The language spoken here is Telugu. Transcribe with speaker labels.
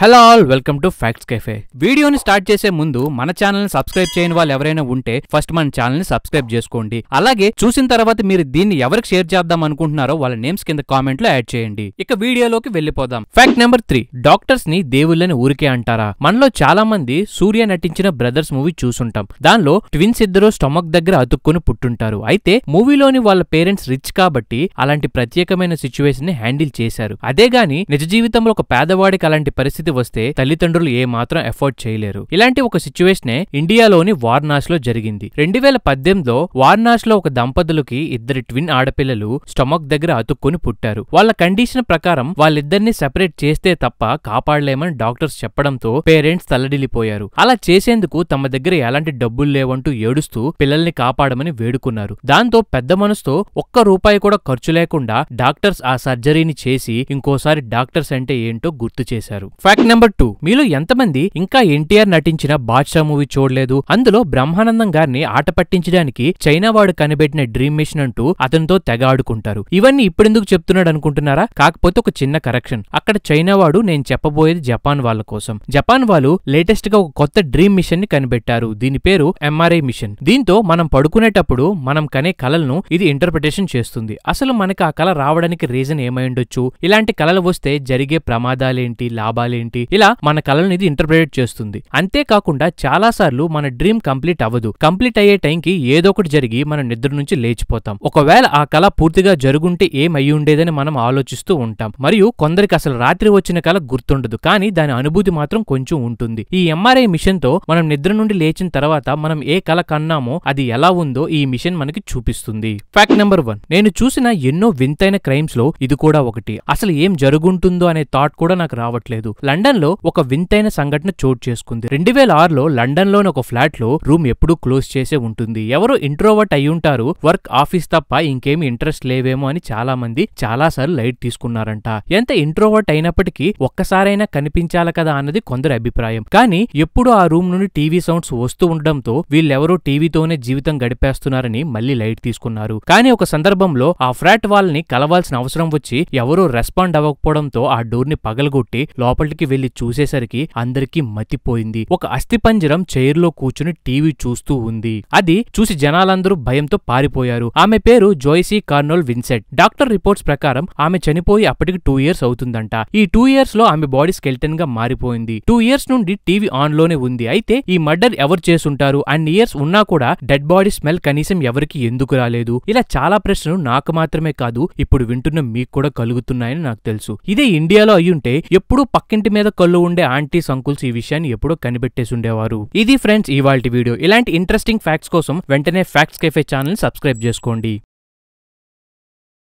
Speaker 1: hello all welcome to facts cafe వీడియోని స్టార్ట్ చేసే ముందు మన ఛానల్ని సబ్స్క్రైబ్ చేయని వాళ్ళు ఎవరైనా ఉంటే ఫస్ట్ మన ఛానల్ని సబ్స్క్రైబ్ చేసుకోండి అలాగే చూసిన తర్వాత మీరు దీన్ని ఎవరికి షేర్ చేద్దాం అనుకుంటున్నారో వాళ్ళ నేమ్స్ కింద కామెంట్ లో యాడ్ చేయండి ఇక వీడియోలోకి వెళ్ళిపోదాం ఫ్యాక్ట్ నెంబర్ త్రీ డాక్టర్స్ ని దేవుళ్ళని ఊరికే అంటారా మనలో చాలా మంది సూర్య నటించిన బ్రదర్స్ మూవీ చూసుంటాం దానిలో ట్విన్స్ ఇద్దరు స్టమక్ దగ్గర అతుక్కుని పుట్టుంటారు అయితే మూవీలోని వాళ్ళ పేరెంట్స్ రిచ్ కాబట్టి అలాంటి ప్రత్యేకమైన సిచ్యువేషన్ ని హ్యాండిల్ చేశారు అదే గాని నిజ జీవితంలో ఒక పేదవాడికి అలాంటి పరిస్థితి పరిస్థితి వస్తే తల్లిదండ్రులు ఏ మాత్రం ఎఫోర్డ్ చేయలేరు ఇలాంటి ఒక సిచ్యువేషనే ఇండియాలోని వార్నాస్ లో జరిగింది రెండు వేల పద్దెనిమిదిలో వార్నాస్ లో ఒక దంపతులకి ఇద్దరు ట్విన్ ఆడపిల్లలు స్టమక్ దగ్గర అతుక్కుని పుట్టారు వాళ్ళ కండిషన్ ప్రకారం వాళ్ళిద్దరిని సెపరేట్ చేస్తే తప్ప కాపాడలేమని డాక్టర్స్ చెప్పడంతో పేరెంట్స్ తల్లడిల్లిపోయారు అలా చేసేందుకు తమ దగ్గర ఎలాంటి డబ్బులు లేవంటూ ఏడుస్తూ పిల్లల్ని కాపాడమని వేడుకున్నారు దాంతో పెద్ద మనసుతో ఒక్క రూపాయి కూడా ఖర్చు లేకుండా డాక్టర్స్ ఆ సర్జరీని చేసి ఇంకోసారి డాక్టర్స్ అంటే ఏంటో గుర్తు చేశారు ఫ్యాక్ట్ నెంబర్ టూ మీలో ఎంతమంది ఇంకా ఎన్టీఆర్ నటించిన బాద్షా మూవీ చూడలేదు అందులో బ్రహ్మానందం గారిని ఆట పట్టించడానికి చైనా వాడు కనిపెట్టిన డ్రీమ్ మిషన్ అంటూ అతనితో తెగ ఆడుకుంటారు ఇవన్నీ ఇప్పుడెందుకు చెప్తున్నాడు అనుకుంటున్నారా కాకపోతే ఒక చిన్న కరెక్షన్ అక్కడ చైనా వాడు నేను చెప్పబోయేది జపాన్ వాళ్ళ కోసం జపాన్ వాళ్ళు లేటెస్ట్ గా ఒక కొత్త డ్రీమ్ మిషన్ ని కనిపెట్టారు దీని పేరు ఎంఆర్ఐ మిషన్ దీంతో మనం పడుకునేటప్పుడు మనం కనే కలలను ఇది ఇంటర్ప్రిటేషన్ చేస్తుంది అసలు మనకు ఆ కళ రావడానికి రీజన్ ఏమై ఉండొచ్చు ఇలాంటి కళలు వస్తే జరిగే ప్రమాదాలేంటి లాభాలేంటి ఏంటి ఇలా మన కళలను ఇది ఇంటర్ప్రియేట్ చేస్తుంది అంతేకాకుండా చాలా సార్లు మన డ్రీమ్ కంప్లీట్ అవ్వదు కంప్లీట్ అయ్యే టైంకి ఏదో ఒకటి జరిగి మన నిద్ర నుంచి లేచిపోతాం ఒకవేళ ఆ కళ పూర్తిగా జరుగుంటే ఏం అయ్యి ఉండేదని మనం ఆలోచిస్తూ ఉంటాం మరియు కొందరికి అసలు రాత్రి వచ్చిన కళ గుర్తుండదు కానీ దాని అనుభూతి మాత్రం కొంచెం ఉంటుంది ఈ ఎంఆర్ఐ మిషన్ తో మనం నిద్ర నుండి లేచిన తర్వాత మనం ఏ కళ కన్నామో అది ఎలా ఉందో ఈ మిషన్ మనకి చూపిస్తుంది ఫ్యాక్ట్ నెంబర్ వన్ నేను చూసిన ఎన్నో వింతైన క్రైమ్స్ లో ఇది కూడా ఒకటి అసలు ఏం జరుగుంటుందో అనే థాట్ కూడా నాకు రావట్లేదు లండన్లో ఒక వింతైన సంఘటన చోటు చేసుకుంది రెండు వేల ఆరులో లండన్లోని ఒక ఫ్లాట్లో రూమ్ ఎప్పుడూ క్లోజ్ చేసే ఉంటుంది ఎవరో ఇంట్రోవర్ట్ అయ్యుంటారు వర్క్ ఆఫీస్ తప్ప ఇంకేమి ఇంట్రెస్ట్ లేవేమో అని చాలా మంది చాలాసార్లు లైట్ తీసుకున్నారంట ఎంత ఇంట్రోవర్ట్ అయినప్పటికీ ఒక్కసారైనా కనిపించాల కదా అన్నది కొందరి అభిప్రాయం కానీ ఎప్పుడు ఆ రూమ్ నుండి టీవీ సౌండ్స్ వస్తూ ఉండడంతో వీళ్ళెవరో టీవీతోనే జీవితం గడిపేస్తున్నారని మళ్ళీ లైట్ తీసుకున్నారు కానీ ఒక సందర్భంలో ఆ ఫ్లాట్ వాళ్ళని కలవాల్సిన అవసరం వచ్చి ఎవరూ రెస్పాండ్ అవ్వకపోవడంతో ఆ డోర్ ని పగలగొట్టి లోపలికి లోపలికి వెళ్లి చూసేసరికి అందరికీ మతిపోయింది ఒక అస్థిపంజరం చైర్లో కూర్చుని టీవీ చూస్తూ ఉంది అది చూసి జనాలందరూ భయంతో పారిపోయారు ఆమె పేరు జోయిసీ కార్నోల్ విన్సెట్ డాక్టర్ రిపోర్ట్స్ ప్రకారం ఆమె చనిపోయి అప్పటికి టూ ఇయర్స్ అవుతుందంట ఈ టూ ఇయర్స్ లో ఆమె బాడీ స్కెల్టన్ గా మారిపోయింది టూ ఇయర్స్ నుండి టీవీ ఆన్ లోనే ఉంది అయితే ఈ మర్డర్ ఎవరు చేసుంటారు అండ్ ఇయర్స్ ఉన్నా కూడా డెడ్ బాడీ స్మెల్ కనీసం ఎవరికి ఎందుకు రాలేదు ఇలా చాలా ప్రశ్నలు నాకు మాత్రమే కాదు ఇప్పుడు వింటున్న మీకు కూడా కలుగుతున్నాయని నాకు తెలుసు ఇదే ఇండియాలో అయ్యుంటే ఎప్పుడూ పక్కింటి మీద కళ్ళు ఉండే ఆంటీస్ అంకుల్స్ ఈ విషయాన్ని ఎప్పుడో కనిపెట్టేసుండేవారు ఇది ఫ్రెండ్స్ ఇవాళ వీడియో ఇలాంటి ఇంట్రెస్టింగ్ ఫ్యాక్ట్స్ కోసం వెంటనే ఫ్యాక్ట్స్ కెఫే ఛానల్ సబ్స్క్రైబ్ చేసుకోండి